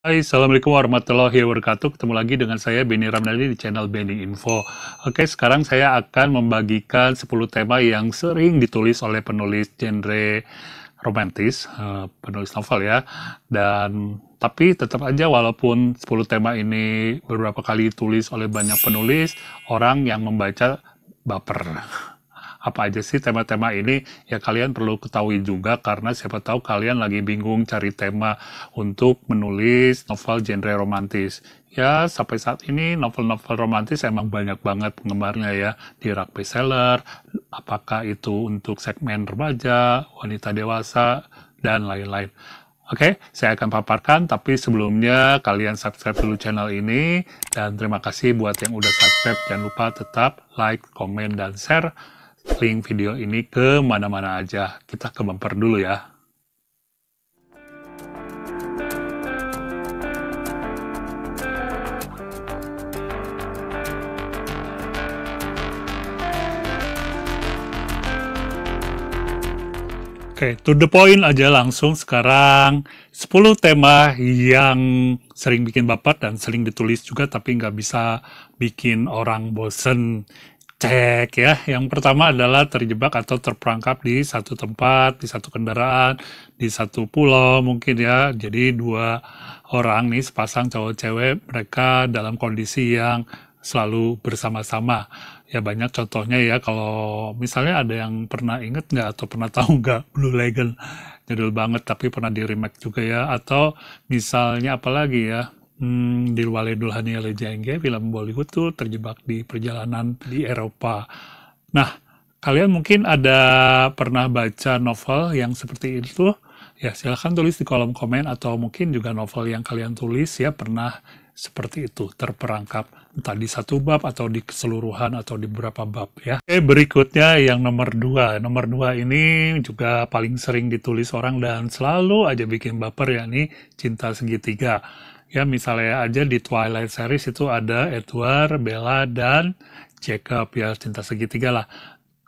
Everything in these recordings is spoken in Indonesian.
Hai, Assalamualaikum warahmatullahi wabarakatuh. Ketemu lagi dengan saya Benny Ramdhani di channel Benny Info. Oke, sekarang saya akan membagikan 10 tema yang sering ditulis oleh penulis genre romantis, eh, penulis novel ya. Dan tapi tetap aja walaupun 10 tema ini beberapa kali ditulis oleh banyak penulis, orang yang membaca baper apa aja sih tema-tema ini ya kalian perlu ketahui juga karena siapa tahu kalian lagi bingung cari tema untuk menulis novel genre romantis ya sampai saat ini novel-novel romantis emang banyak banget penggemarnya ya di rak bestseller apakah itu untuk segmen remaja wanita dewasa dan lain-lain Oke, okay, saya akan paparkan, tapi sebelumnya kalian subscribe dulu channel ini, dan terima kasih buat yang udah subscribe, jangan lupa tetap like, komen, dan share link video ini ke mana-mana aja. Kita ke bumper dulu ya. Oke, okay, to the point aja langsung sekarang 10 tema yang sering bikin bapak dan sering ditulis juga tapi nggak bisa bikin orang bosen cek ya. Yang pertama adalah terjebak atau terperangkap di satu tempat, di satu kendaraan, di satu pulau mungkin ya. Jadi dua orang nih sepasang cowok cewek mereka dalam kondisi yang selalu bersama-sama. Ya banyak contohnya ya kalau misalnya ada yang pernah inget nggak atau pernah tahu nggak Blue Legend jadul banget tapi pernah di remake juga ya atau misalnya apalagi ya hmm, di Walidul Hania Lejenge, film Bollywood tuh terjebak di perjalanan di Eropa. Nah, kalian mungkin ada pernah baca novel yang seperti itu, ya silahkan tulis di kolom komen atau mungkin juga novel yang kalian tulis ya pernah seperti itu, terperangkap entah di satu bab atau di keseluruhan atau di beberapa bab ya. Oke, berikutnya yang nomor dua. Nomor dua ini juga paling sering ditulis orang dan selalu aja bikin baper ya nih cinta segitiga. Ya misalnya aja di Twilight series itu ada Edward, Bella, dan Jacob ya cinta segitiga lah.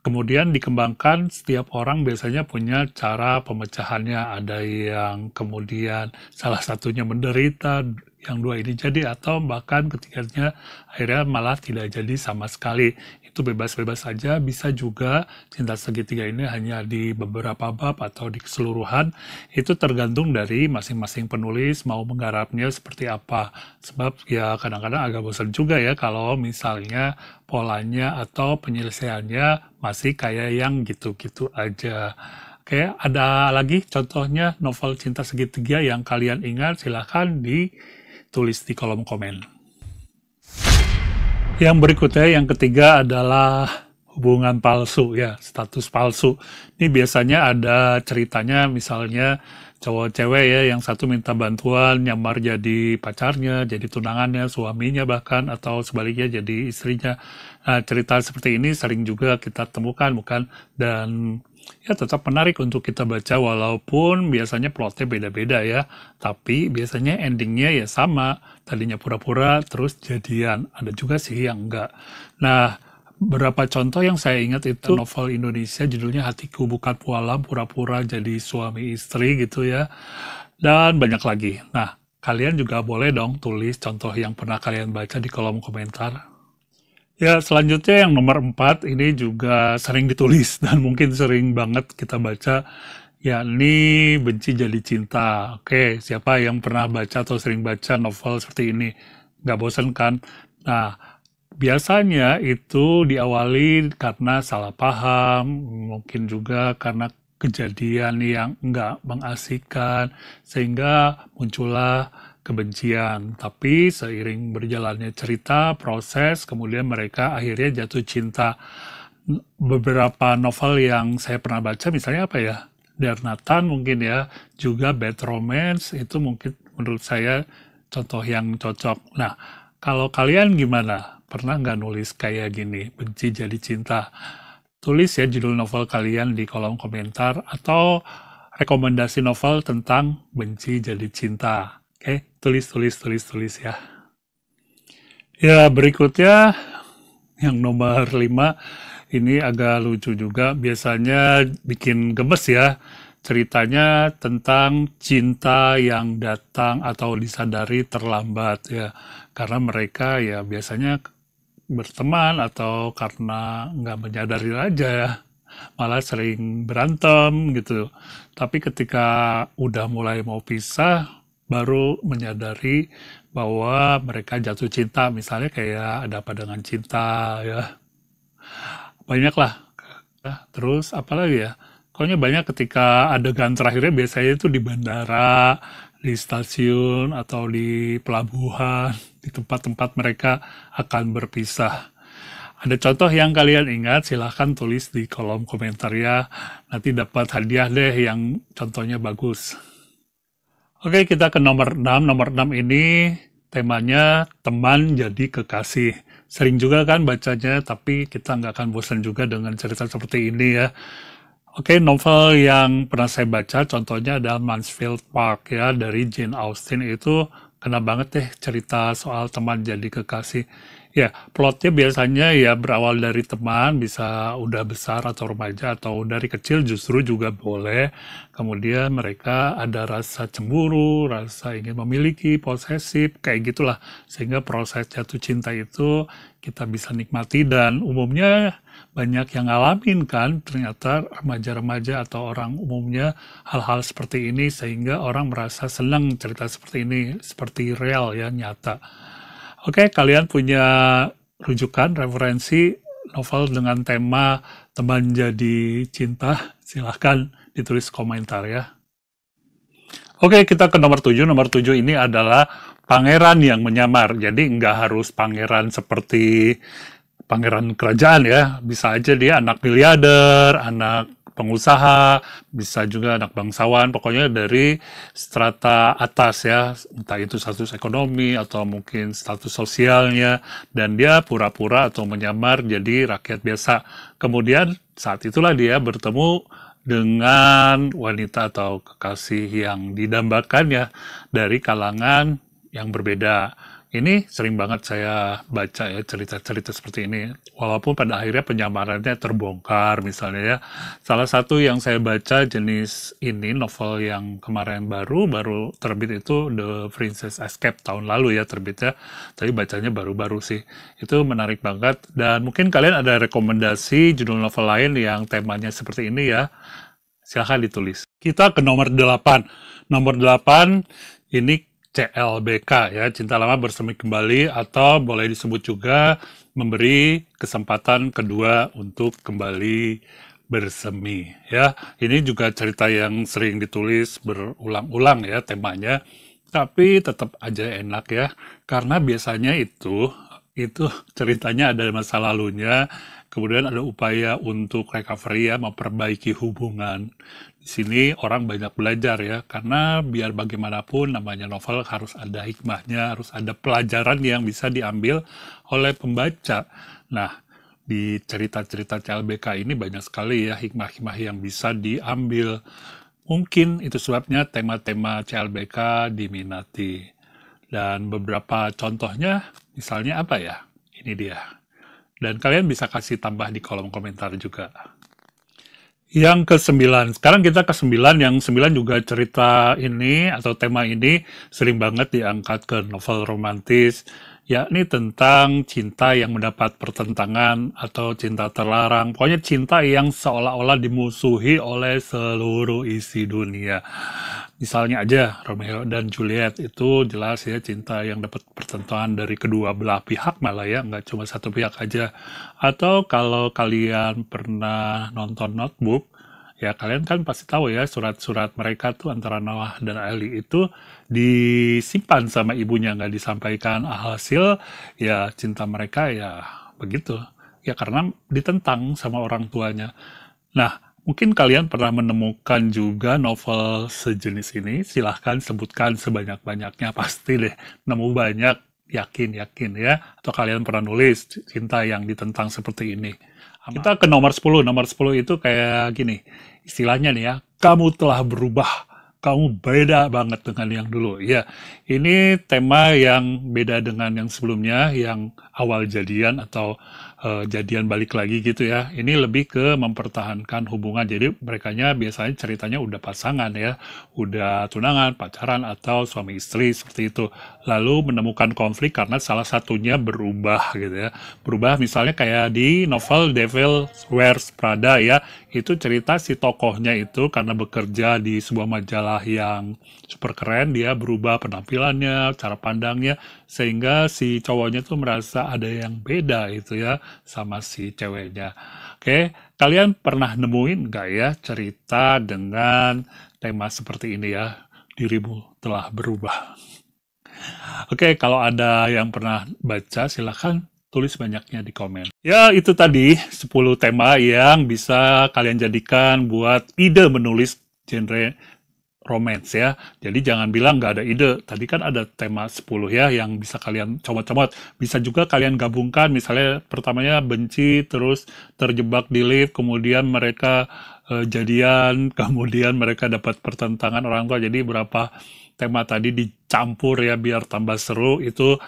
Kemudian dikembangkan setiap orang biasanya punya cara pemecahannya. Ada yang kemudian salah satunya menderita, yang dua ini jadi atau bahkan ketiganya akhirnya malah tidak jadi sama sekali itu bebas-bebas saja -bebas bisa juga cinta segitiga ini hanya di beberapa bab atau di keseluruhan itu tergantung dari masing-masing penulis mau menggarapnya seperti apa sebab ya kadang-kadang agak bosan juga ya kalau misalnya polanya atau penyelesaiannya masih kayak yang gitu-gitu aja Oke, ada lagi contohnya novel cinta segitiga yang kalian ingat silahkan di tulis di kolom komen. Yang berikutnya, yang ketiga adalah hubungan palsu ya, status palsu. Ini biasanya ada ceritanya misalnya cowok cewek ya yang satu minta bantuan nyamar jadi pacarnya, jadi tunangannya, suaminya bahkan atau sebaliknya jadi istrinya. Nah, cerita seperti ini sering juga kita temukan bukan dan ya tetap menarik untuk kita baca walaupun biasanya plotnya beda-beda ya. Tapi biasanya endingnya ya sama, tadinya pura-pura terus jadian. Ada juga sih yang enggak. Nah, berapa contoh yang saya ingat itu novel Indonesia judulnya Hatiku Bukan Pualam Pura-pura Jadi Suami Istri gitu ya. Dan banyak lagi. Nah, kalian juga boleh dong tulis contoh yang pernah kalian baca di kolom komentar. Ya, selanjutnya yang nomor empat ini juga sering ditulis dan mungkin sering banget kita baca, yakni Benci Jadi Cinta. Oke, siapa yang pernah baca atau sering baca novel seperti ini? Nggak bosan kan? Nah, biasanya itu diawali karena salah paham, mungkin juga karena kejadian yang nggak mengasihkan, sehingga muncullah kebencian. Tapi seiring berjalannya cerita, proses, kemudian mereka akhirnya jatuh cinta. Beberapa novel yang saya pernah baca, misalnya apa ya? Darnatan mungkin ya, juga Bad Romance itu mungkin menurut saya contoh yang cocok. Nah, kalau kalian gimana? Pernah nggak nulis kayak gini, benci jadi cinta? Tulis ya judul novel kalian di kolom komentar atau rekomendasi novel tentang benci jadi cinta. Oke, tulis, tulis, tulis, tulis ya. Ya, berikutnya yang nomor 5 ini agak lucu juga. Biasanya bikin gemes ya. Ceritanya tentang cinta yang datang atau disadari terlambat ya. Karena mereka ya biasanya berteman atau karena nggak menyadari aja ya malah sering berantem gitu. Tapi ketika udah mulai mau pisah, baru menyadari bahwa mereka jatuh cinta misalnya kayak ada padangan cinta ya banyak lah terus apalagi ya pokoknya banyak ketika adegan terakhirnya biasanya itu di bandara di stasiun atau di pelabuhan di tempat-tempat mereka akan berpisah ada contoh yang kalian ingat, silahkan tulis di kolom komentar ya. Nanti dapat hadiah deh yang contohnya bagus. Oke, kita ke nomor 6. Nomor 6 ini temanya teman jadi kekasih. Sering juga kan bacanya, tapi kita nggak akan bosan juga dengan cerita seperti ini ya. Oke, novel yang pernah saya baca contohnya ada Mansfield Park ya dari Jane Austen itu kena banget deh cerita soal teman jadi kekasih. Ya, plotnya biasanya ya berawal dari teman, bisa udah besar atau remaja, atau dari kecil justru juga boleh. Kemudian mereka ada rasa cemburu, rasa ingin memiliki, posesif, kayak gitulah. Sehingga proses jatuh cinta itu kita bisa nikmati dan umumnya banyak yang ngalamin kan ternyata remaja-remaja atau orang umumnya hal-hal seperti ini sehingga orang merasa senang cerita seperti ini seperti real ya nyata Oke, okay, kalian punya rujukan, referensi novel dengan tema teman jadi cinta, silahkan ditulis komentar ya. Oke, okay, kita ke nomor 7. Nomor 7 ini adalah pangeran yang menyamar. Jadi nggak harus pangeran seperti pangeran kerajaan ya. Bisa aja dia anak miliarder, anak pengusaha, bisa juga anak bangsawan, pokoknya dari strata atas ya, entah itu status ekonomi atau mungkin status sosialnya, dan dia pura-pura atau menyamar jadi rakyat biasa. Kemudian saat itulah dia bertemu dengan wanita atau kekasih yang didambakannya dari kalangan yang berbeda ini sering banget saya baca ya cerita-cerita seperti ini. Walaupun pada akhirnya penyamarannya terbongkar misalnya ya. Salah satu yang saya baca jenis ini novel yang kemarin baru baru terbit itu The Princess Escape tahun lalu ya terbitnya. Tapi bacanya baru-baru sih. Itu menarik banget dan mungkin kalian ada rekomendasi judul novel lain yang temanya seperti ini ya. Silahkan ditulis. Kita ke nomor 8. Nomor 8 ini CLBK ya, Cinta Lama Bersemi Kembali atau boleh disebut juga memberi kesempatan kedua untuk kembali bersemi ya. Ini juga cerita yang sering ditulis berulang-ulang ya temanya, tapi tetap aja enak ya karena biasanya itu itu ceritanya ada masa lalunya, kemudian ada upaya untuk recovery ya, memperbaiki hubungan di sini orang banyak belajar ya karena biar bagaimanapun namanya novel harus ada hikmahnya harus ada pelajaran yang bisa diambil oleh pembaca nah di cerita-cerita CLBK ini banyak sekali ya hikmah-hikmah yang bisa diambil mungkin itu sebabnya tema-tema CLBK diminati dan beberapa contohnya misalnya apa ya ini dia dan kalian bisa kasih tambah di kolom komentar juga yang ke-9. Sekarang kita ke-9, yang sembilan juga cerita ini atau tema ini sering banget diangkat ke novel romantis, yakni tentang cinta yang mendapat pertentangan atau cinta terlarang. Pokoknya cinta yang seolah-olah dimusuhi oleh seluruh isi dunia misalnya aja Romeo dan Juliet itu jelas ya cinta yang dapat pertentangan dari kedua belah pihak malah ya nggak cuma satu pihak aja atau kalau kalian pernah nonton Notebook ya kalian kan pasti tahu ya surat-surat mereka tuh antara Noah dan Ali itu disimpan sama ibunya nggak disampaikan hasil ya cinta mereka ya begitu ya karena ditentang sama orang tuanya nah Mungkin kalian pernah menemukan juga novel sejenis ini. Silahkan sebutkan sebanyak-banyaknya. Pasti deh, nemu banyak. Yakin-yakin ya. Atau kalian pernah nulis cinta yang ditentang seperti ini. Kita ke nomor 10. Nomor 10 itu kayak gini. Istilahnya nih ya, kamu telah berubah. Kamu beda banget dengan yang dulu. Ya, ini tema yang beda dengan yang sebelumnya, yang awal jadian atau uh, jadian balik lagi gitu ya. Ini lebih ke mempertahankan hubungan. Jadi mereka biasanya ceritanya udah pasangan ya, udah tunangan, pacaran atau suami istri seperti itu. Lalu menemukan konflik karena salah satunya berubah gitu ya. Berubah misalnya kayak di novel Devil Wears Prada ya. Itu cerita si tokohnya itu karena bekerja di sebuah majalah yang super keren dia berubah penampilannya, cara pandangnya sehingga si cowoknya tuh merasa ada yang beda itu ya sama si ceweknya. Oke, kalian pernah nemuin nggak ya cerita dengan tema seperti ini ya? Dirimu telah berubah. Oke, kalau ada yang pernah baca silahkan tulis banyaknya di komen. Ya, itu tadi 10 tema yang bisa kalian jadikan buat ide menulis genre romance ya. Jadi jangan bilang nggak ada ide. Tadi kan ada tema 10 ya yang bisa kalian comot-comot. Bisa juga kalian gabungkan misalnya pertamanya benci terus terjebak di lift kemudian mereka e, jadian kemudian mereka dapat pertentangan orang tua. Jadi berapa tema tadi dicampur ya biar tambah seru itu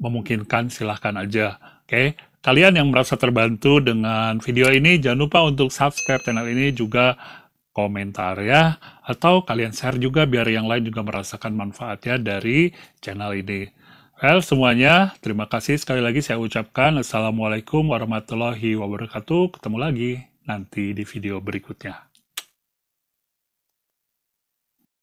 memungkinkan silahkan aja. Oke. Okay? Kalian yang merasa terbantu dengan video ini jangan lupa untuk subscribe channel ini juga komentar ya atau kalian share juga biar yang lain juga merasakan manfaatnya dari channel ini. Well, semuanya, terima kasih sekali lagi saya ucapkan Assalamualaikum warahmatullahi wabarakatuh. Ketemu lagi nanti di video berikutnya.